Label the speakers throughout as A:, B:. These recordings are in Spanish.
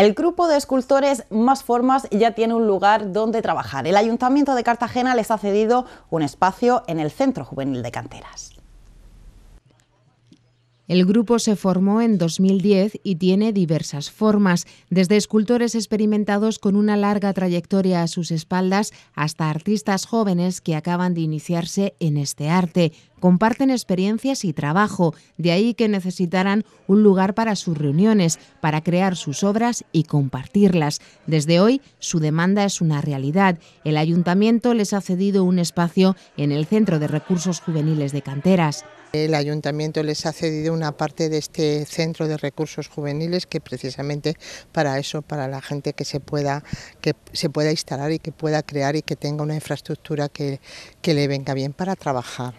A: El grupo de escultores Más Formas ya tiene un lugar donde trabajar. El Ayuntamiento de Cartagena les ha cedido un espacio en el Centro Juvenil de Canteras.
B: El grupo se formó en 2010 y tiene diversas formas, desde escultores experimentados con una larga trayectoria a sus espaldas hasta artistas jóvenes que acaban de iniciarse en este arte comparten experiencias y trabajo, de ahí que necesitarán un lugar para sus reuniones, para crear sus obras y compartirlas. Desde hoy su demanda es una realidad. El ayuntamiento les ha cedido un espacio en el Centro de Recursos Juveniles de Canteras.
C: El ayuntamiento les ha cedido una parte de este centro de recursos juveniles que precisamente para eso, para la gente que se pueda, que se pueda instalar y que pueda crear y que tenga una infraestructura que, que le venga bien para trabajar.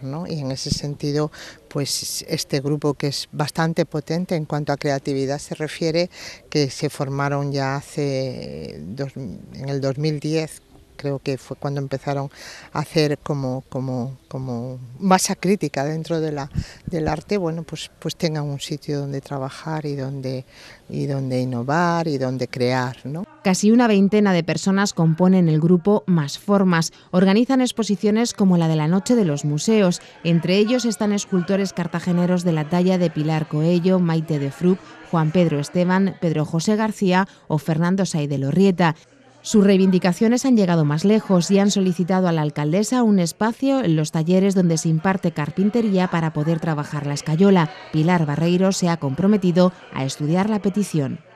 C: En ese sentido, pues este grupo que es bastante potente en cuanto a creatividad se refiere, que se formaron ya hace en el 2010 creo que fue cuando empezaron a hacer como, como, masa crítica dentro de la, del arte, bueno, pues, pues tengan un sitio donde trabajar y donde, y donde innovar y donde crear, ¿no?
B: Casi una veintena de personas componen el grupo Más Formas. Organizan exposiciones como la de la Noche de los Museos. Entre ellos están escultores cartageneros de la talla de Pilar Coello, Maite de Fruc, Juan Pedro Esteban, Pedro José García o Fernando Saide Lorrieta. Sus reivindicaciones han llegado más lejos y han solicitado a la alcaldesa un espacio en los talleres donde se imparte carpintería para poder trabajar la escayola. Pilar Barreiro se ha comprometido a estudiar la petición.